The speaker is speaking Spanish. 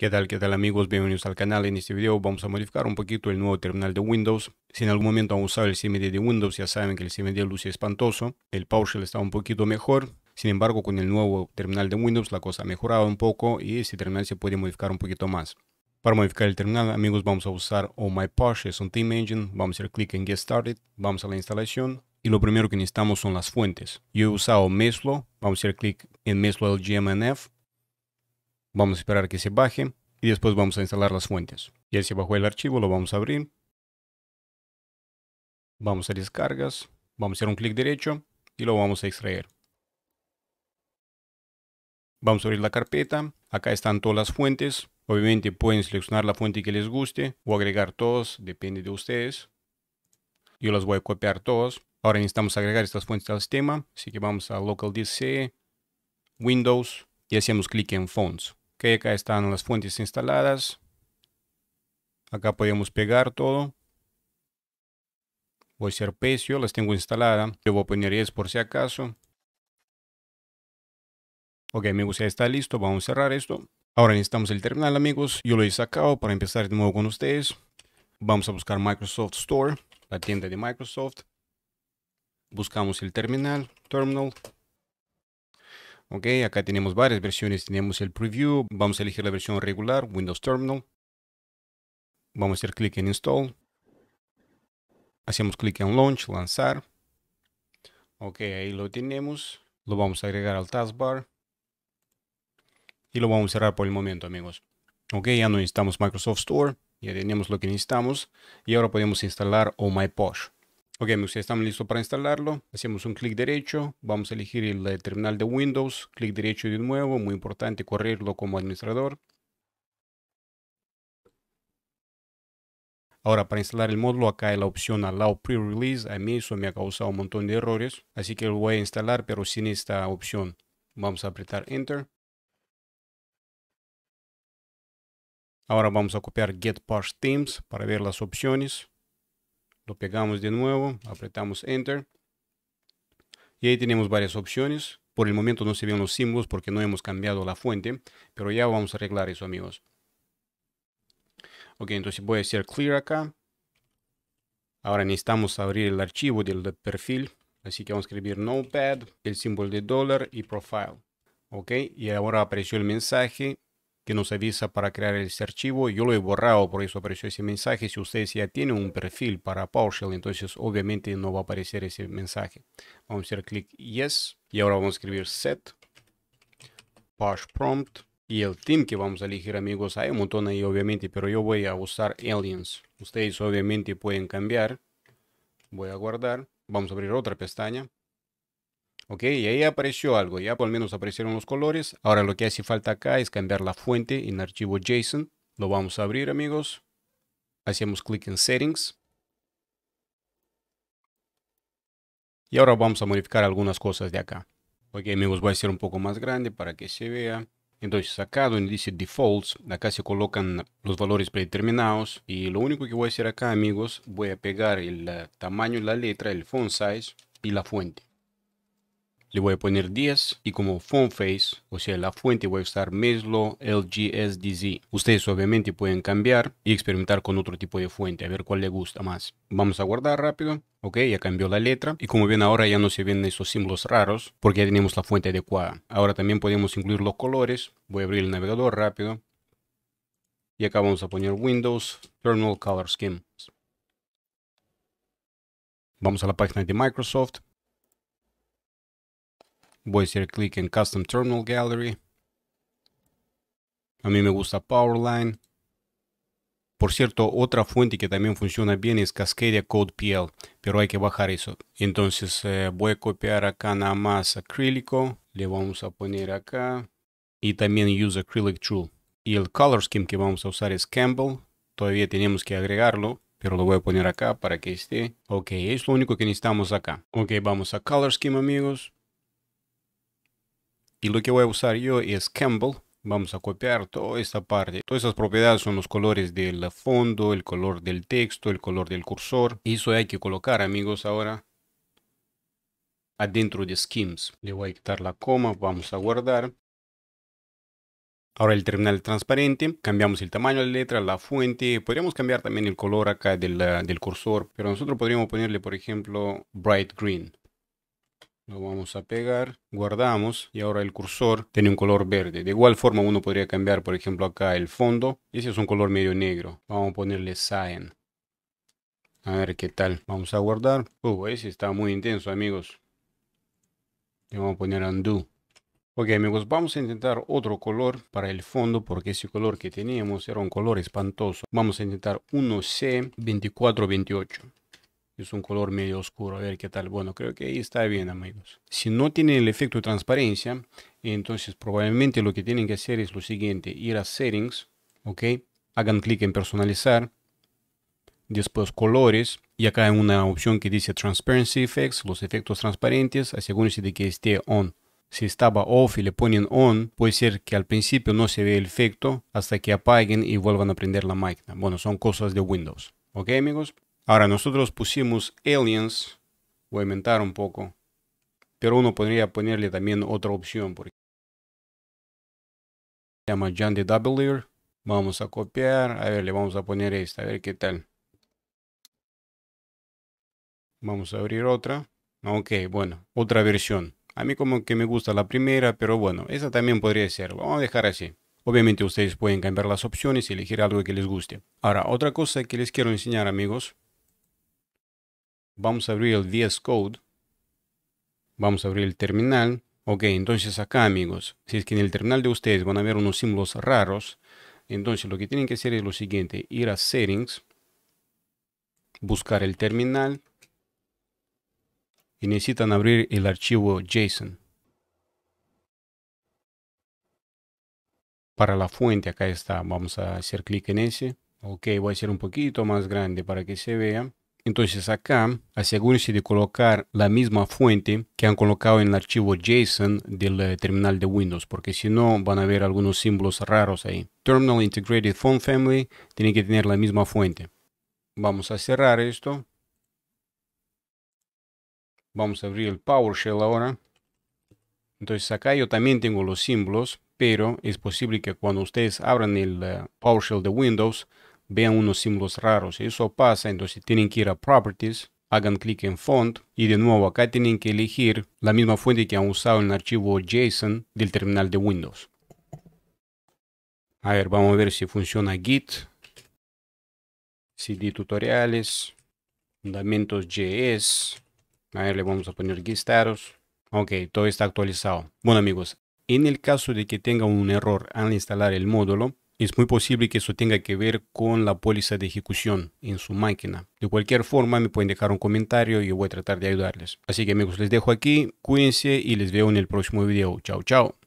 ¿Qué tal? ¿Qué tal amigos? Bienvenidos al canal. En este video vamos a modificar un poquito el nuevo terminal de Windows. Si en algún momento han usado el CMD de Windows, ya saben que el CMD luce espantoso. El PowerShell está un poquito mejor. Sin embargo, con el nuevo terminal de Windows la cosa ha mejorado un poco y ese terminal se puede modificar un poquito más. Para modificar el terminal, amigos, vamos a usar Oh My Posh, es Team Engine. Vamos a hacer clic en Get Started, vamos a la instalación y lo primero que necesitamos son las fuentes. Yo he usado Meslo, vamos a hacer clic en Meslo LGMNF Vamos a esperar que se baje y después vamos a instalar las fuentes. Ya se bajó el archivo, lo vamos a abrir. Vamos a descargas, vamos a hacer un clic derecho y lo vamos a extraer. Vamos a abrir la carpeta, acá están todas las fuentes. Obviamente pueden seleccionar la fuente que les guste o agregar todos, depende de ustedes. Yo las voy a copiar todas. Ahora necesitamos agregar estas fuentes al sistema, así que vamos a Local DC, Windows y hacemos clic en Fonts. Ok, acá están las fuentes instaladas. Acá podemos pegar todo. Voy a hacer precio, las tengo instaladas. Yo voy a poner 10 por si acaso. Ok, amigos, ya está listo. Vamos a cerrar esto. Ahora necesitamos el terminal, amigos. Yo lo he sacado para empezar de nuevo con ustedes. Vamos a buscar Microsoft Store, la tienda de Microsoft. Buscamos el terminal, terminal. Ok, acá tenemos varias versiones. Tenemos el preview. Vamos a elegir la versión regular, Windows Terminal. Vamos a hacer clic en Install. Hacemos clic en Launch, lanzar. Ok, ahí lo tenemos. Lo vamos a agregar al taskbar. Y lo vamos a cerrar por el momento, amigos. Ok, ya no necesitamos Microsoft Store. Ya tenemos lo que necesitamos. Y ahora podemos instalar Oh My Posh. Ok, amigos, ya estamos listos para instalarlo. Hacemos un clic derecho, vamos a elegir el, terminal de Windows, clic derecho de nuevo, muy importante correrlo como administrador. Ahora para instalar el módulo acá hay la opción Allow Pre-Release. A mí eso me ha causado un montón de errores. Así que lo voy a instalar pero sin esta opción. Vamos a apretar Enter. Ahora vamos a copiar Get Parse teams para ver las opciones. Lo pegamos de nuevo, apretamos Enter. Y ahí tenemos varias opciones. Por el momento no se ven los símbolos porque no hemos cambiado la fuente, pero ya vamos a arreglar eso, amigos. Ok, entonces voy a hacer clear acá. Ahora necesitamos abrir el archivo del perfil, así que vamos a escribir notepad, el símbolo de dólar y profile. Ok, y ahora apareció el mensaje que nos avisa para crear este archivo. Yo lo he borrado, por eso apareció ese mensaje. Si ustedes ya tienen un perfil para PowerShell, entonces obviamente no va a aparecer ese mensaje. Vamos a hacer clic Yes y ahora vamos a escribir set Push prompt y el team que vamos a elegir amigos hay un montón ahí obviamente pero yo voy a usar aliens ustedes obviamente pueden cambiar voy a guardar vamos a abrir otra pestaña Ok, y ahí apareció algo, ya por lo menos aparecieron los colores. Ahora lo que hace falta acá es cambiar la fuente en archivo JSON. Lo vamos a abrir, amigos. Hacemos clic en Settings. Y ahora vamos a modificar algunas cosas de acá. Ok, amigos, voy a hacer un poco más grande para que se vea. Entonces, acá donde dice Defaults, acá se colocan los valores predeterminados. Y lo único que voy a hacer acá, amigos, voy a pegar el eh, tamaño de la letra, el font size y la fuente le voy a poner 10 y como font face, o sea la fuente voy a usar Meslo LGSDZ. Ustedes obviamente pueden cambiar y experimentar con otro tipo de fuente, a ver cuál le gusta más. Vamos a guardar rápido. Ok, ya cambió la letra y como ven ahora ya no se ven esos símbolos raros porque ya tenemos la fuente adecuada. Ahora también podemos incluir los colores. Voy a abrir el navegador rápido. Y acá vamos a poner Windows Terminal Color Scheme. Vamos a la página de Microsoft Voy a hacer clic en Custom Terminal Gallery. A mí me gusta Powerline. Por cierto, otra fuente que también funciona bien es Cascadia Code PL, pero hay que bajar eso. Entonces eh, voy a copiar acá nada más acrílico, le vamos a poner acá y también Use Acrylic Tool. Y el color scheme que vamos a usar es Campbell, todavía tenemos que agregarlo, pero lo voy a poner acá para que esté. Ok, es lo único que necesitamos acá. Ok, vamos a color scheme amigos. Y lo que voy a usar yo es Campbell. Vamos a copiar toda esta parte. Todas esas propiedades son los colores del fondo, el color del texto, el color del cursor. Eso hay que colocar, amigos, ahora adentro de Schemes. Le voy a quitar la coma, vamos a guardar. Ahora el terminal transparente, cambiamos el tamaño de la letra, la fuente, podríamos cambiar también el color acá del cursor, pero nosotros podríamos ponerle por ejemplo Bright Green lo vamos a pegar, guardamos y ahora el cursor tiene un color verde. De igual forma uno podría cambiar, por ejemplo, acá el fondo. Ese es un color medio negro. Vamos a ponerle cyan. A ver qué tal. Vamos a guardar. Uy, uh, ese está muy intenso, amigos. Le vamos a poner undo. Ok amigos, vamos a intentar otro color para el fondo porque ese color que teníamos era un color espantoso. Vamos a intentar 1C2428 es un color medio oscuro, a ver qué tal. Bueno, creo que ahí está bien, amigos. Si no tiene el efecto de transparencia, entonces probablemente lo que tienen que hacer es lo siguiente, ir a Settings, ¿ok? Hagan clic en Personalizar, después Colores, y acá hay una opción que dice Transparency Effects, los efectos transparentes, asegúrense de que esté On. Si estaba off y le ponen on, puede ser que al principio no se ve el efecto hasta que apaguen y vuelvan a prender la máquina. Bueno, son cosas de Windows. ¿Ok, amigos? Ahora, nosotros pusimos aliens, voy a inventar un poco, pero uno podría ponerle también otra opción, porque se llama John W. Vamos a copiar, a ver, le vamos a poner esta, a ver qué tal. Vamos a abrir otra. Ok, bueno, otra versión. A mí como que me gusta la primera, pero bueno, esa también podría ser. Vamos a dejar así. Obviamente ustedes pueden cambiar las opciones y elegir algo que les guste. Ahora, otra cosa que les quiero enseñar amigos Vamos a abrir el VS Code. Vamos a abrir el terminal. Ok, entonces acá amigos, si es que en el terminal de ustedes van a ver unos símbolos raros, entonces lo que tienen que hacer es lo siguiente, ir a Settings, buscar el terminal y necesitan abrir el archivo JSON. Para la fuente acá está, vamos a hacer clic en ese. Ok, voy a hacer un poquito más grande para que se vea. Entonces acá asegúrense de colocar la misma fuente que han colocado en el archivo JSON del eh, terminal de Windows, porque si no van a ver algunos símbolos raros ahí. Terminal Integrated Font Family tiene que tener la misma fuente. Vamos a cerrar esto. Vamos a abrir el PowerShell ahora. Entonces acá yo también tengo los símbolos, pero es posible que cuando ustedes abran el eh, PowerShell de Windows vean unos símbolos raros. Eso pasa, entonces tienen que ir a Properties, hagan clic en Font y de nuevo acá tienen que elegir la misma fuente que han usado en el archivo JSON del terminal de Windows. A ver, vamos a ver si funciona Git. CD tutoriales, fundamentos JS. A ver, le vamos a poner Git status. Ok, todo está actualizado. Bueno amigos, en el caso de que tenga un error al instalar el módulo, es muy posible que eso tenga que ver con la póliza de ejecución en su máquina. De cualquier forma, me pueden dejar un comentario y voy a tratar de ayudarles. Así que amigos, les dejo aquí, cuídense y les veo en el próximo video. Chao, chao.